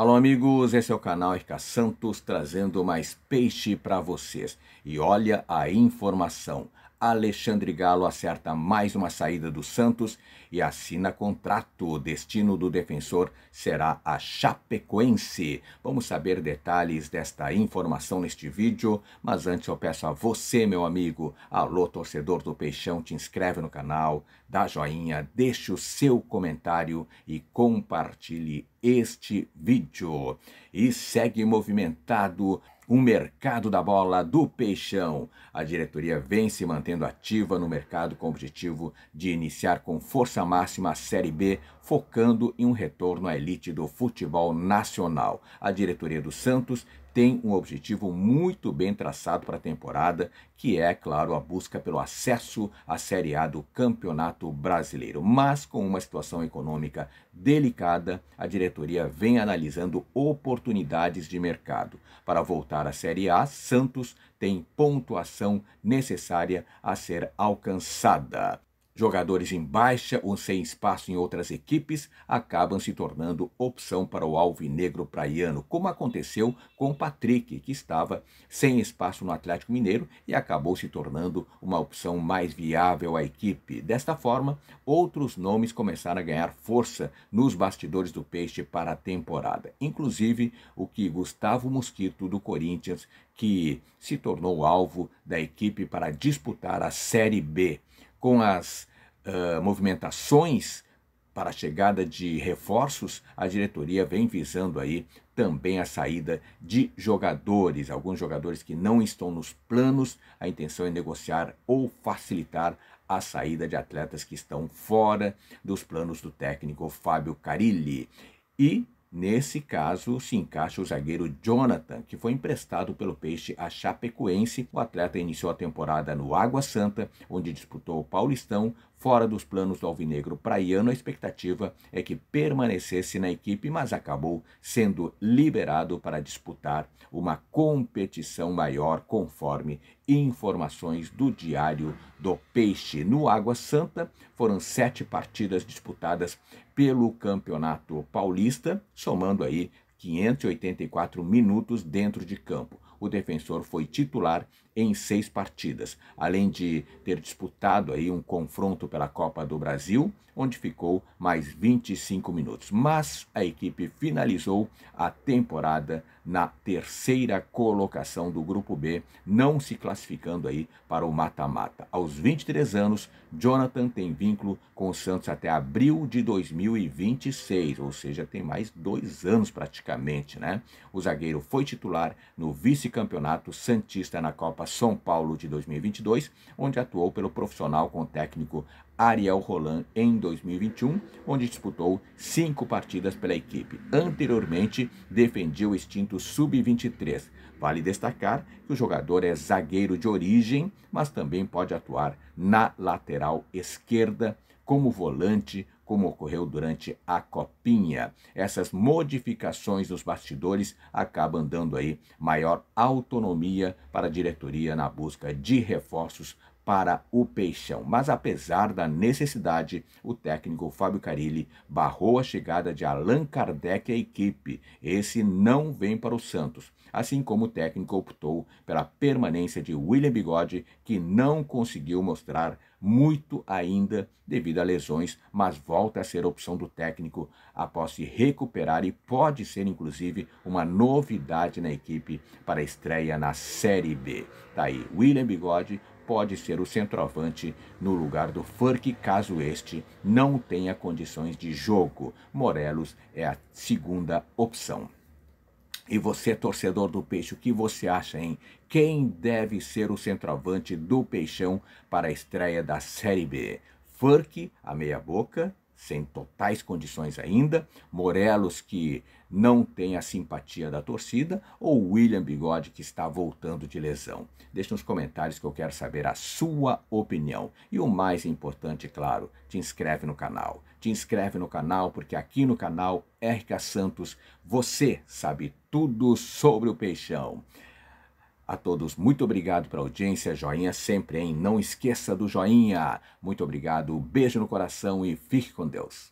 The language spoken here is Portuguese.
Alô, amigos, esse é o canal RK Santos trazendo mais peixe para vocês. E olha a informação: Alexandre Galo acerta mais uma saída do Santos e assina contrato. O destino do defensor será a Chapecoense. Vamos saber detalhes desta informação neste vídeo, mas antes eu peço a você, meu amigo, alô torcedor do Peixão, te inscreve no canal, dá joinha, deixe o seu comentário e compartilhe este vídeo. E segue movimentado o mercado da bola do Peixão. A diretoria vem se mantendo ativa no mercado com o objetivo de iniciar com força máxima a Série B, focando em um retorno à elite do futebol nacional. A diretoria do Santos tem um objetivo muito bem traçado para a temporada, que é, claro, a busca pelo acesso à Série A do Campeonato Brasileiro. Mas com uma situação econômica delicada, a diretoria vem analisando oportunidades de mercado. Para voltar à Série A, Santos tem pontuação necessária a ser alcançada. Jogadores em baixa ou sem espaço em outras equipes acabam se tornando opção para o alvinegro praiano, como aconteceu com Patrick, que estava sem espaço no Atlético Mineiro e acabou se tornando uma opção mais viável à equipe. Desta forma, outros nomes começaram a ganhar força nos bastidores do Peixe para a temporada, inclusive o que Gustavo Mosquito do Corinthians, que se tornou alvo da equipe para disputar a Série B com as movimentações para a chegada de reforços, a diretoria vem visando aí também a saída de jogadores, alguns jogadores que não estão nos planos. A intenção é negociar ou facilitar a saída de atletas que estão fora dos planos do técnico Fábio Carilli. E Nesse caso, se encaixa o zagueiro Jonathan, que foi emprestado pelo Peixe a Chapecoense. O atleta iniciou a temporada no Água Santa, onde disputou o Paulistão. Fora dos planos do Alvinegro praiano, a expectativa é que permanecesse na equipe, mas acabou sendo liberado para disputar uma competição maior, conforme Informações do Diário do Peixe. No Água Santa, foram sete partidas disputadas pelo Campeonato Paulista, somando aí 584 minutos dentro de campo. O defensor foi titular em seis partidas, além de ter disputado aí um confronto pela Copa do Brasil, onde ficou mais 25 minutos. Mas a equipe finalizou a temporada na terceira colocação do grupo B, não se classificando aí para o mata-mata. Aos 23 anos, Jonathan tem vínculo com o Santos até abril de 2026, ou seja, tem mais dois anos praticamente, né? O zagueiro foi titular no vice-campeonato santista na Copa são Paulo de 2022, onde atuou pelo profissional com o técnico Ariel Roland em 2021, onde disputou cinco partidas pela equipe. Anteriormente, defendia o extinto Sub-23. Vale destacar que o jogador é zagueiro de origem, mas também pode atuar na lateral esquerda, como volante, como ocorreu durante a Copinha. Essas modificações dos bastidores acabam dando aí maior autonomia para a diretoria na busca de reforços para o Peixão. Mas apesar da necessidade, o técnico Fábio Carilli barrou a chegada de Allan Kardec à equipe. Esse não vem para o Santos. Assim como o técnico optou pela permanência de William Bigode, que não conseguiu mostrar muito ainda devido a lesões, mas volta a ser opção do técnico após se recuperar e pode ser inclusive uma novidade na equipe para a estreia na Série B. Tá aí, William Bigode pode ser o centroavante no lugar do Furk caso este não tenha condições de jogo. Morelos é a segunda opção. E você, torcedor do Peixe, o que você acha, hein? Quem deve ser o centroavante do Peixão para a estreia da Série B? Furk, a meia-boca, sem totais condições ainda, Morelos que não tem a simpatia da torcida ou William Bigode que está voltando de lesão. Deixe nos comentários que eu quero saber a sua opinião. E o mais importante, claro, te inscreve no canal. Te inscreve no canal porque aqui no canal RK Santos você sabe tudo sobre o Peixão. A todos, muito obrigado pela audiência, joinha sempre, hein? Não esqueça do joinha. Muito obrigado, beijo no coração e fique com Deus.